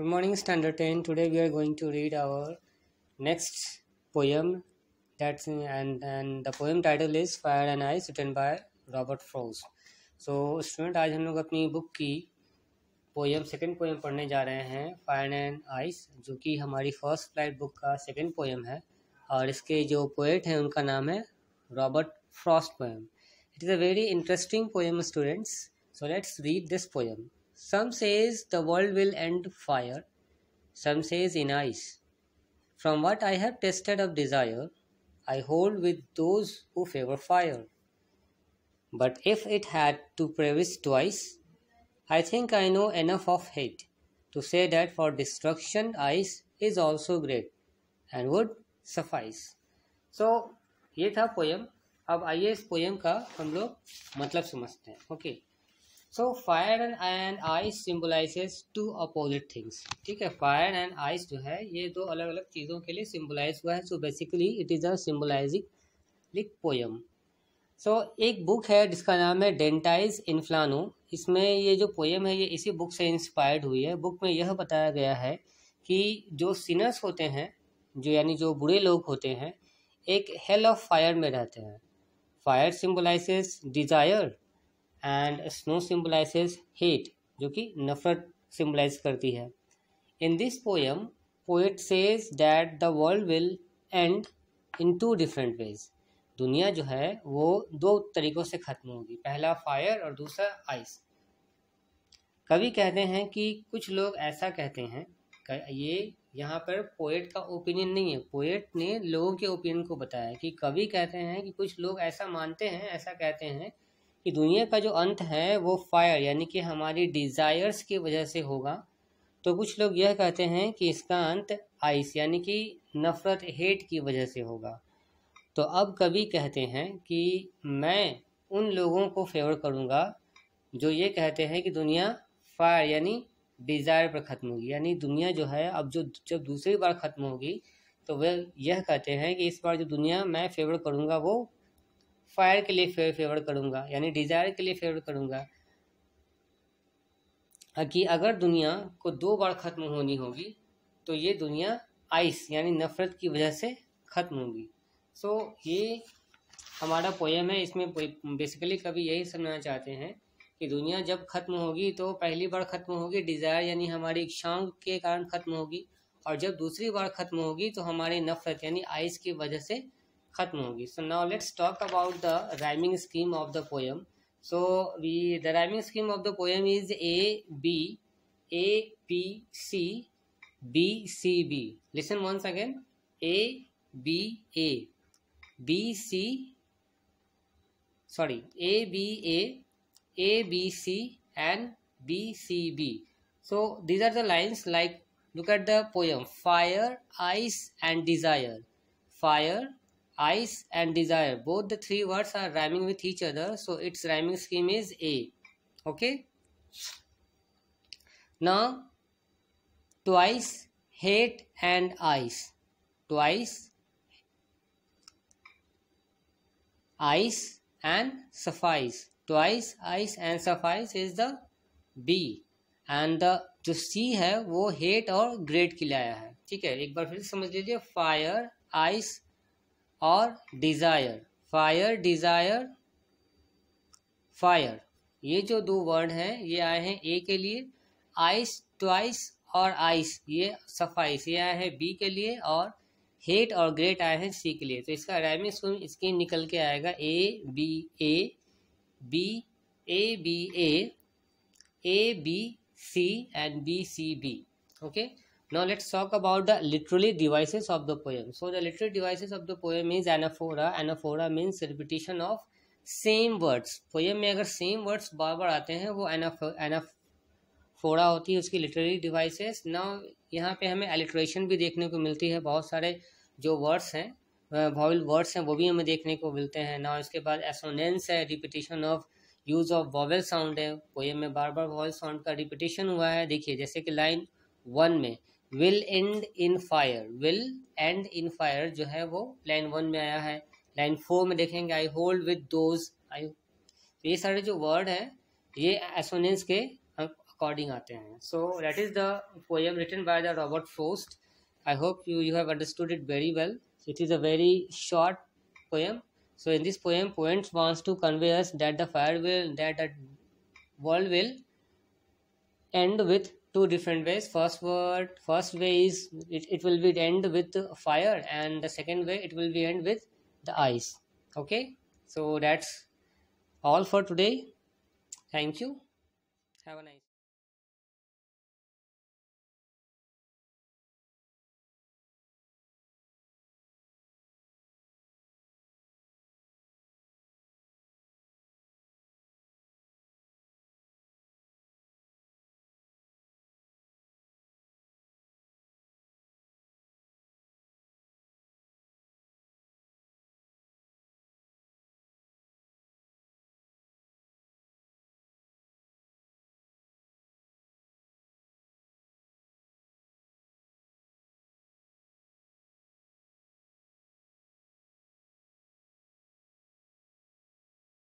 Good morning standard ten today we are going to read our next poem that's and and the poem title is fire and ice written by Robert Frost so student आज हम लोग अपनी book की poem second poem पढ़ने जा रहे हैं fire and ice जो कि हमारी फर्स्ट फ्लाइट बुक का सेकंड पोएम है और इसके जो पोएट हैं उनका नाम है Robert Frost poem it is a very interesting poem students so let's read this poem Some says the world will end fire, some says in ice. From what I have tasted of desire, I hold with those who favor fire. But if it had to prevail twice, I think I know enough of hate to say that for destruction ice is also great and would suffice. So ये था poem अब आइए इस poem का हम लोग मतलब समझते हैं okay okay. So fire and and ice symbolizes two opposite things ठीक है फायर एंड आइस जो है ये दो अलग अलग चीज़ों के लिए सिम्बोलाइज हुआ है so basically it is a symbolizing lyric poem so एक बुक है जिसका नाम है डेंटाइज इन्फ्लानो इसमें ये जो पोएम है ये इसी बुक से इंस्पायर्ड हुई है बुक में यह बताया गया है कि जो सीनर्स होते हैं जो यानी जो बुरे लोग होते हैं एक हेल ऑफ फायर में रहते हैं fire symbolizes desire and snow symbolize hate जो कि नफरत सिम्बलाइज करती है in this poem poet says that the world will end in two different ways दुनिया जो है वो दो तरीक़ों से ख़त्म होगी पहला फायर और दूसरा आइस कवि कहते हैं कि कुछ लोग ऐसा कहते हैं ये यहाँ पर पोएट का ओपिनियन नहीं है पोएट ने लोगों के ओपिनियन को बताया कि कवि कहते हैं कि कुछ लोग ऐसा मानते हैं ऐसा कहते हैं कि दुनिया का जो अंत है वो फायर यानी कि हमारी डिज़ायर्स की वजह से होगा तो कुछ लोग यह कहते हैं कि इसका अंत आइस यानी कि नफ़रत हेट की वजह से होगा तो अब कभी कहते हैं कि मैं उन लोगों को फेवर करूँगा जो ये कहते हैं कि दुनिया फायर यानी डिज़ायर पर ख़त्म होगी यानी दुनिया जो है अब जो जब दूसरी बार ख़त्म होगी तो वह यह कहते हैं कि इस बार जो दुनिया मैं फेवर करूँगा वो फायर के लिए फेवर फेवर यानी डिज़ायर के लिए फेवर करूंगा हाँ, कि अगर दुनिया को दो बार ख़त्म होनी होगी तो ये दुनिया आइस यानी नफ़रत की वजह से ख़त्म होगी सो so, ये हमारा पोएम है इसमें बेसिकली कभी यही समझना चाहते हैं कि दुनिया जब ख़त्म होगी तो पहली बार ख़त्म होगी डिज़ायर यानी हमारी इच्छाओं के कारण ख़त्म होगी और जब दूसरी बार ख़त्म होगी तो हमारी नफ़रत यानी आइस की वजह से khatm hogi so now let's talk about the rhyming scheme of the poem so we the rhyming scheme of the poem is a b a p c b c b listen once again a b a b c sorry a b a a b c and b c b so these are the lines like look at the poem fire ice and desire fire ice and desire both the three words are rhyming with each other so it's rhyming scheme is A okay now twice hate and ice twice ice and suffice twice ice and suffice is the B and the जो C है वो hate और great के लिए आया है ठीक है एक बार फिर समझ लीजिए फायर आइस और डिज़ायर फायर डिज़ायर फायर ये जो दो वर्ड हैं ये आए हैं ए के लिए आइस ट्वाइस और आइस ये सफाइस ये आए हैं बी के लिए और हेट और ग्रेट आए हैं सी के लिए तो इसका रैमिंग स्कूल निकल के आएगा A B A B A B A A B C and B C B okay Now let's talk about the literary devices of the poem. So the literary devices of the poem is anaphora. Anaphora means repetition of same words poem में अगर same words बार बार आते हैं वो एनाफोड़ा होती है उसकी literary devices ना यहाँ पे हमें एलिट्रेशन भी देखने को मिलती है बहुत सारे जो वर्ड्स हैं भाविल वर्ड्स हैं वो भी हमें देखने को मिलते हैं ना इसके बाद एसोनेंस है repetition of use of vowel sound है पोएम में बार बार वॉवल साउंड का रिपीटेशन हुआ है देखिए जैसे कि लाइन वन में will end in fire will end in fire जो है वो लाइन वन में आया है लाइन फोर में देखेंगे I hold with those I ये सारे जो वर्ड हैं ये एसोनेंस के अकॉर्डिंग आते हैं so that is the poem written by the Robert Frost I hope you you have understood it very well it is a very short poem so in this poem poets wants to convey us that the fire will that the world will two different ways first word first way is it, it will be end with fire and the second way it will be end with the ice okay so that's all for today thank you have a nice